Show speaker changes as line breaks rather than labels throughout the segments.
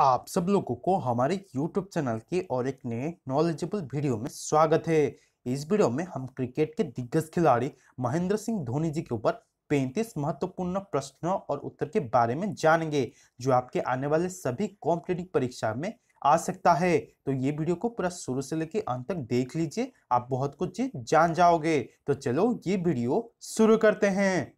आप सब लोगों को हमारे YouTube चैनल के और एक नए नॉलेजेबल वीडियो में स्वागत है इस वीडियो में हम क्रिकेट के दिग्गज खिलाड़ी महेंद्र सिंह धोनी जी के ऊपर 35 महत्वपूर्ण प्रश्नों और उत्तर के बारे में जानेंगे जो आपके आने वाले सभी कॉम्पिटेटिव परीक्षा में आ सकता है तो ये वीडियो को पूरा शुरू से लेकर अंत तक देख लीजिए आप बहुत कुछ जान जाओगे तो चलो ये वीडियो शुरू करते हैं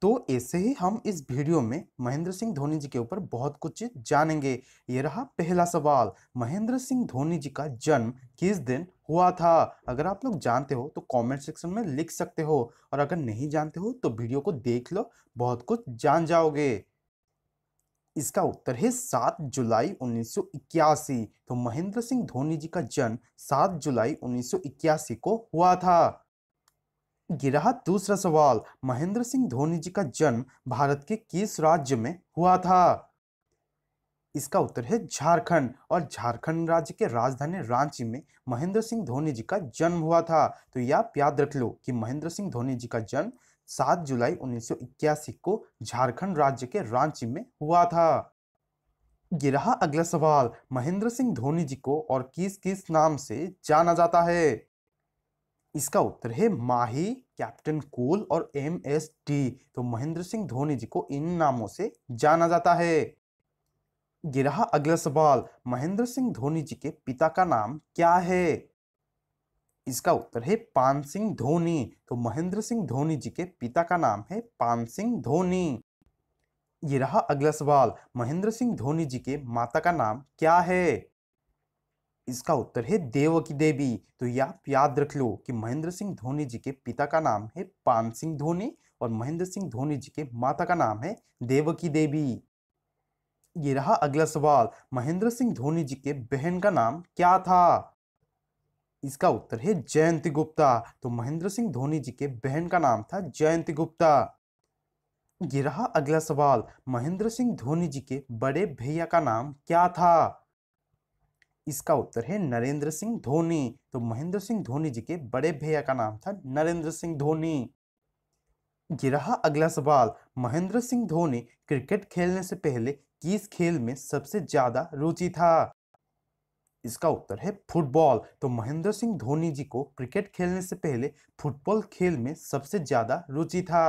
तो ऐसे ही हम इस वीडियो में महेंद्र सिंह धोनी जी के ऊपर बहुत कुछ जानेंगे ये रहा पहला सवाल महेंद्र सिंह धोनी जी का जन्म किस दिन हुआ था अगर आप लोग जानते हो तो कमेंट सेक्शन में लिख सकते हो और अगर नहीं जानते हो तो वीडियो को देख लो बहुत कुछ जान जाओगे इसका उत्तर है सात जुलाई उन्नीस तो महेंद्र सिंह धोनी जी का जन्म सात जुलाई उन्नीस को हुआ था गिरा दूसरा सवाल महेंद्र सिंह धोनी जी का जन्म भारत के किस राज्य में हुआ था इसका उत्तर है झारखंड और झारखंड राज्य के राजधानी रांची में महेंद्र सिंह धोनी जी का जन्म हुआ था तो यह आप याद रख लो कि महेंद्र सिंह धोनी जी का जन्म 7 जुलाई 1981 को झारखंड राज्य के रांची में हुआ था गिरा अगला सवाल महेंद्र सिंह धोनी जी को और किस किस नाम से जाना जाता है इसका उत्तर है माही कैप्टन कोल और एम एस डी तो महेंद्र सिंह धोनी जी को इन नामों से जाना जाता है गिरा अगला सवाल महेंद्र सिंह धोनी जी के पिता का नाम क्या है इसका उत्तर है पान सिंह धोनी तो महेंद्र सिंह धोनी जी के पिता का नाम है पान सिंह धोनी ये रहा अगला सवाल महेंद्र सिंह धोनी जी के माता का नाम क्या है इसका उत्तर है देव की देवी तो ये आप याद रख लो कि महेंद्र सिंह धोनी जी के पिता का नाम है पान सिंह धोनी और महेंद्र सिंह धोनी जी के माता का नाम है देव की देवी ये रहा अगला सवाल महेंद्र सिंह धोनी जी के बहन का नाम क्या था इसका उत्तर है जयंती गुप्ता तो महेंद्र सिंह धोनी जी के बहन का नाम था जयंती गुप्ता ये रहा अगला सवाल महेंद्र सिंह धोनी जी के बड़े भैया का नाम क्या था इसका उत्तर है नरेंद्र सिंह धोनी तो महेंद्र सिंह धोनी जी के बड़े भैया का नाम था नरेंद्र सिंह धोनी ये रहा अगला सवाल महेंद्र सिंह धोनी क्रिकेट खेलने से पहले किस खेल में सबसे ज्यादा रुचि था इसका उत्तर है फुटबॉल तो महेंद्र सिंह धोनी जी को क्रिकेट खेलने से पहले फुटबॉल खेल में सबसे ज्यादा रुचि था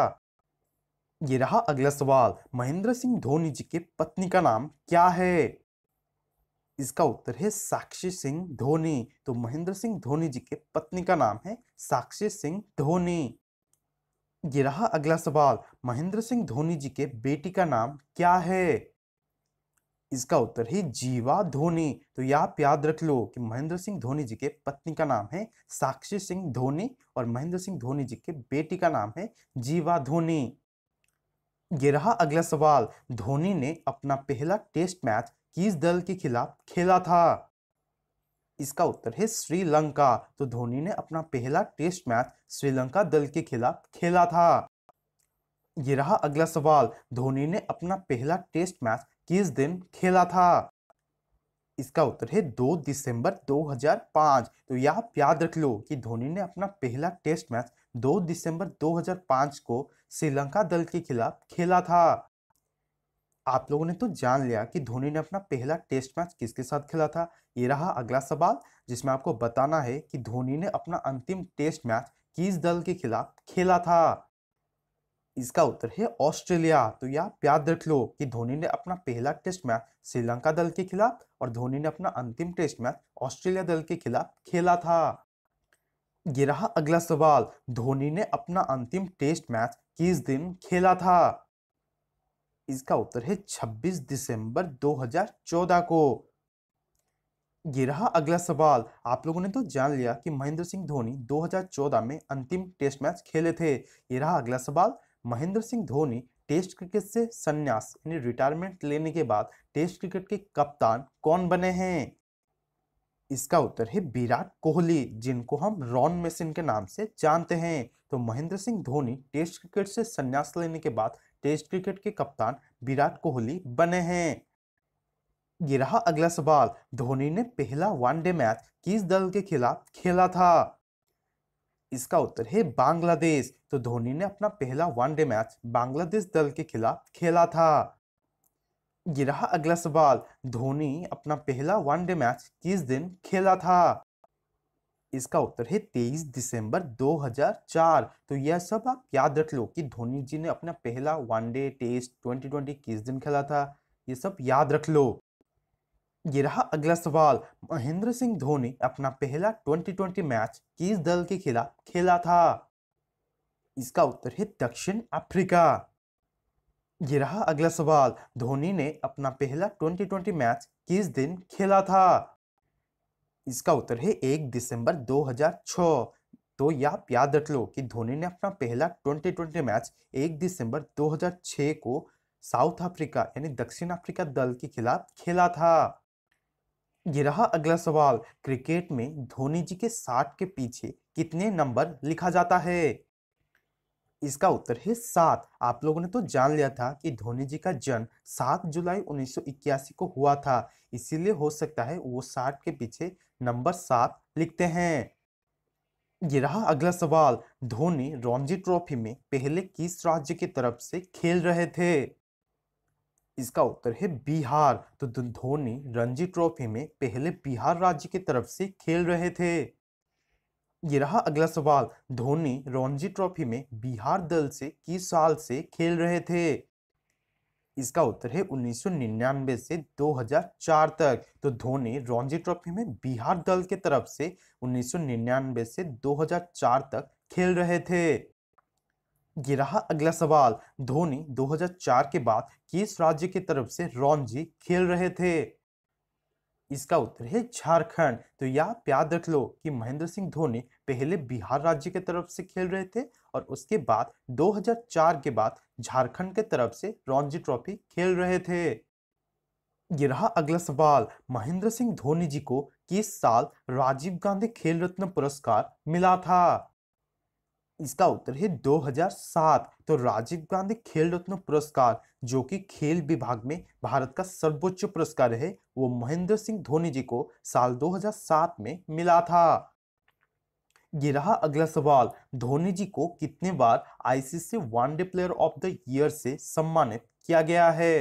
ये रहा अगला सवाल महेंद्र सिंह धोनी जी के पत्नी का नाम क्या है इसका उत्तर है साक्षी सिंह धोनी तो महेंद्र सिंह धोनी जी के पत्नी का नाम है साक्षी सिंह धोनी ये रहा अगला सवाल महेंद्र सिंह धोनी जी के बेटी का नाम क्या है इसका उत्तर है जीवा धोनी तो यह आप याद रख लो कि महेंद्र सिंह धोनी जी के पत्नी का नाम है साक्षी सिंह धोनी और महेंद्र सिंह धोनी जी के बेटी का नाम है जीवा धोनी ये रहा अगला सवाल धोनी ने अपना पहला टेस्ट मैच किस दल के खिलाफ खेला था इसका उत्तर है श्रीलंका तो धोनी ने अपना पहला टेस्ट मैच श्रीलंका दल के खिलाफ खेला था ये रहा अगला सवाल धोनी ने अपना पहला टेस्ट मैच किस दिन खेला था इसका उत्तर है 2 दिसंबर 2005 तो यह याद रख लो कि धोनी ने अपना पहला टेस्ट मैच 2 दिसंबर 2005 को श्रीलंका दल के खिलाफ खेला था आप लोगों ने तो जान लिया कि धोनी ने अपना पहला टेस्ट मैच किसके साथ खेला था ये रहा अगला सवाल जिसमें आपको बताना है कि धोनी ने अपना अंतिम टेस्ट मैच किस दल के खिलाफ खेला था इसका उत्तर है ऑस्ट्रेलिया तो यह याद रख लो कि धोनी ने अपना पहला टेस्ट मैच श्रीलंका दल के खिलाफ और धोनी ने अपना अंतिम टेस्ट मैच ऑस्ट्रेलिया दल के खिलाफ खेला था ये रहा अगला सवाल धोनी ने अपना अंतिम टेस्ट मैच किस दिन खेला था इसका उत्तर है 26 दिसंबर 2014 को ये रहा अगला सवाल आप लोगों ने तो जान लिया कि महेंद्र सिंह धोनी 2014 में अंतिम टेस्ट मैच खेले थे ये रहा अगला सवाल महेंद्र सिंह धोनी टेस्ट क्रिकेट से संन्यास यानी रिटायरमेंट लेने के बाद टेस्ट क्रिकेट के कप्तान कौन बने हैं इसका उत्तर है विराट कोहली जिनको हम रॉन मेसिन के नाम से जानते हैं तो महेंद्र सिंह धोनी टेस्ट क्रिकेट से संन्यास लेने के बाद टेस्ट क्रिकेट के कप्तान विराट कोहली बने हैं ये रहा अगला सवाल धोनी ने पहला वनडे मैच किस दल के खिलाफ खेला था इसका उत्तर है बांग्लादेश तो धोनी ने अपना पहला वनडे मैच बांग्लादेश दल के खिलाफ खेला था ये रहा अगला सवाल धोनी अपना पहला वनडे मैच किस दिन खेला था इसका उत्तर है 23 दिसंबर 2004 तो यह सब आप याद रख लो कि धोनी जी ने अपना पहला वनडे टेस्ट 2020 किस दिन खेला था ये सब याद रख लो ये रहा अगला सवाल महेंद्र सिंह धोनी अपना पहला 2020 मैच किस दल के खिलाफ खेला था इसका उत्तर है दक्षिण अफ्रीका ये रहा अगला सवाल धोनी ने अपना पहला 2020 मैच किस दिन खेला था इसका उत्तर है एक दिसंबर 2006 तो यह आप याद रख लो कि धोनी ने अपना पहला 2020 मैच एक दिसंबर 2006 को साउथ अफ्रीका यानी दक्षिण अफ्रीका दल के खिलाफ खेला था ये रहा अगला सवाल क्रिकेट में धोनी जी के साठ के पीछे कितने नंबर लिखा जाता है इसका उत्तर है सात आप लोगों ने तो जान लिया था कि धोनी जी का जन्म सात जुलाई उन्नीस को हुआ था इसीलिए हो सकता है वो साठ के पीछे नंबर सात लिखते हैं ये रहा अगला सवाल धोनी रॉन्जी ट्रॉफी में पहले किस राज्य की तरफ से खेल रहे थे इसका उत्तर है बिहार तो धोनी रणजी ट्रॉफी में पहले बिहार राज्य की तरफ से खेल रहे थे ये रहा अगला सवाल धोनी रणजी ट्रॉफी में बिहार दल से किस साल से खेल रहे थे इसका उत्तर है 1999 से 2004 तक तो धोनी रणजी ट्रॉफी में बिहार दल के तरफ से 1999 से 2004 तक खेल रहे थे ये रहा अगला सवाल धोनी 2004 के बाद किस राज्य की तरफ से रॉन्जी खेल रहे थे इसका उत्तर है झारखंड तो यह याद रख लो कि महेंद्र सिंह धोनी पहले बिहार राज्य के तरफ से खेल रहे थे और उसके बाद 2004 के बाद झारखंड के तरफ से रॉन्जी ट्रॉफी खेल रहे थे ये रहा अगला सवाल महेंद्र सिंह धोनी जी को किस साल राजीव गांधी खेल रत्न पुरस्कार मिला था इसका उत्तर है 2007 तो राजीव गांधी खेल रत्न पुरस्कार जो कि खेल विभाग में भारत का सर्वोच्च पुरस्कार है वो महेंद्र सिंह धोनी जी को साल 2007 में मिला था ये रहा अगला सवाल धोनी जी को कितने बार ICC one day player of the year से सम्मानित किया गया है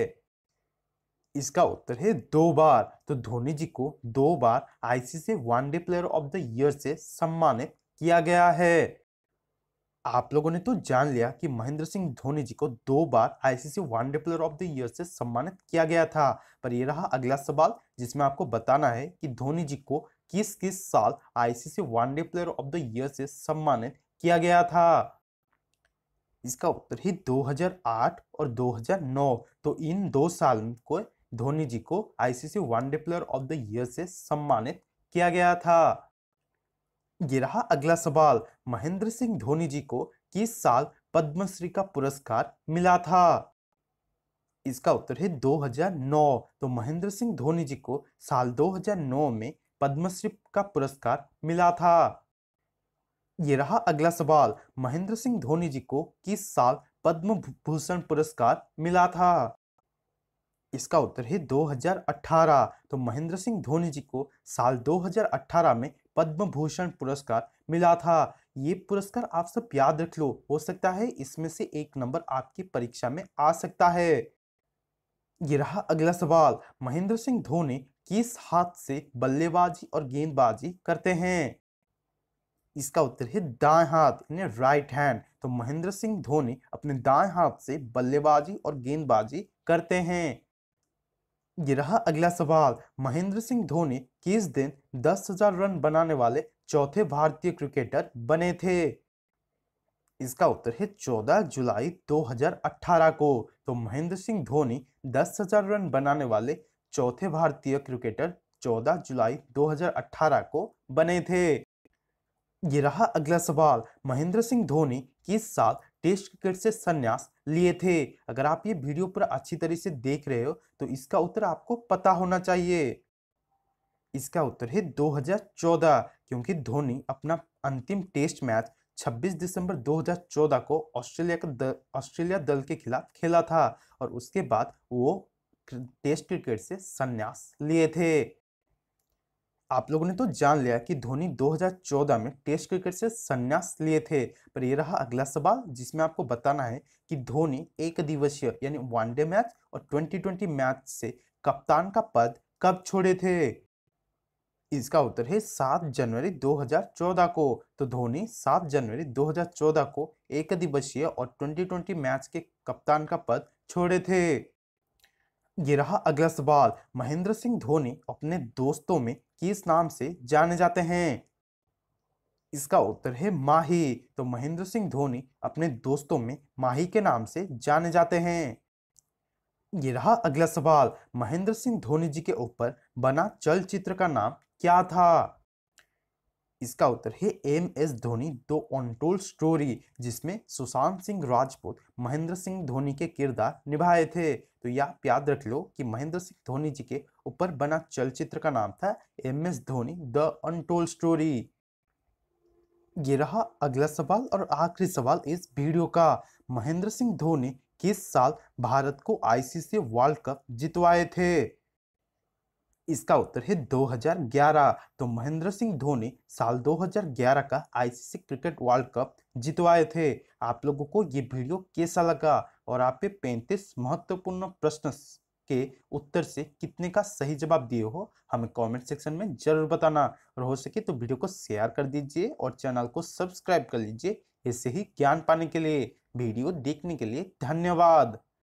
इसका उत्तर है दो बार तो धोनी जी को दो बार ICC one day player of the year से सम्मानित किया गया है आप लोगों ने तो जान लिया कि महेंद्र सिंह धोनी जी को दो बार ICC one day player of the year से सम्मानित किया गया था पर यह रहा अगला सवाल जिसमें आपको बताना है कि धोनी जी को किस किस साल ICC one day player of the year से सम्मानित किया गया था इसका उत्तर ही 2008 और 2009 तो इन दो साल को धोनी जी को ICC one day player of the year से सम्मानित किया गया था ये रहा अगला सवाल महेंद्र सिंह धोनी जी को किस साल पद्मश्री का पुरस्कार मिला था इसका उत्तर है 2009 तो महेंद्र सिंह धोनी जी को साल 2009 में पद्मश्री का पुरस्कार मिला था ये रहा अगला सवाल महेंद्र सिंह धोनी जी को किस साल पद्म भूषण पुरस्कार मिला था इसका उत्तर है 2018 तो महेंद्र सिंह धोनी जी को साल 2018 में पद्म भूषण पुरस्कार मिला था ये पुरस्कार आप सब याद रख लो हो सकता है इसमें से एक नंबर आपकी परीक्षा में आ सकता है ये रहा अगला सवाल महेंद्र सिंह धोनी किस हाथ से बल्लेबाजी और गेंदबाजी करते हैं इसका उत्तर है दाएं हाथ यानी राइट हैंड तो महेंद्र सिंह धोनी अपने दाएं हाथ से बल्लेबाजी और गेंदबाजी करते हैं ये रहा अगला सवाल महेंद्र सिंह धोनी किस दिन दस हजार रन बनाने वाले चौथे भारतीय क्रिकेटर बने थे इसका उत्तर है 14 जुलाई 2018 को तो महेंद्र सिंह धोनी दस हजार रन बनाने वाले चौथे भारतीय क्रिकेटर 14 जुलाई 2018 को बने थे ये रहा अगला सवाल महेंद्र सिंह धोनी किस साल टेस्ट क्रिकेट से संन्यास लिए थे अगर आप ये वीडियो पर अच्छी तरह से देख रहे हो तो इसका उत्तर आपको पता होना चाहिए इसका उत्तर है 2014 क्योंकि धोनी अपना अंतिम टेस्ट मैच 26 दिसंबर 2014 को ऑस्ट्रेलिया का ऑस्ट्रेलिया दल के खिलाफ खेला था और उसके बाद वो टेस्ट क्रिकेट से संन्यास लिए थे आप लोगों ने तो जान लिया कि धोनी 2014 में टेस्ट क्रिकेट से संन्यास लिए थे पर यह रहा अगला सवाल जिसमें आपको बताना है कि धोनी एक दिवसीय यानी वनडे मैच और 2020 मैच से कप्तान का पद कब छोड़े थे इसका उत्तर है 7 जनवरी 2014 को तो धोनी 7 जनवरी 2014 को एक दिवसीय और 2020 मैच के कप्तान का पद छोड़े थे ये रहा अगला सवाल महेंद्र सिंह धोनी अपने दोस्तों में किस नाम से जाने जाते हैं इसका उत्तर है माही तो महेंद्र सिंह धोनी अपने दोस्तों में माही के नाम से जाने जाते हैं ये रहा अगला सवाल महेंद्र सिंह धोनी जी के ऊपर बना चलचित्र का नाम क्या था इसका उत्तर है एम एस धोनी दो ऑनटोल्ड स्टोरी जिसमें सुशांत सिंह राजपूत महेंद्र सिंह धोनी के किरदार निभाए थे तो यह याद रख लो कि महेंद्र सिंह धोनी जी के ऊपर बना चलचित्र का नाम था M S Dhoni the untold story ये रहा अगला सवाल और आखिरी सवाल इस वीडियो का महेंद्र सिंह धोनी किस साल भारत को आईसीसी वर्ल्ड कप जितवाए थे इसका उत्तर है 2011 तो महेंद्र सिंह धोनी साल 2011 का आईसीसी क्रिकेट वर्ल्ड कप जितवाए थे आप लोगों को ये वीडियो कैसा लगा और आप पे पैंतीस महत्वपूर्ण प्रश्न के उत्तर से कितने का सही जवाब दिए हो हमें कमेंट सेक्शन में जरूर बताना और हो सके तो वीडियो को शेयर कर दीजिए और चैनल को सब्सक्राइब कर लीजिए ऐसे ही ज्ञान पाने के लिए वीडियो देखने के लिए धन्यवाद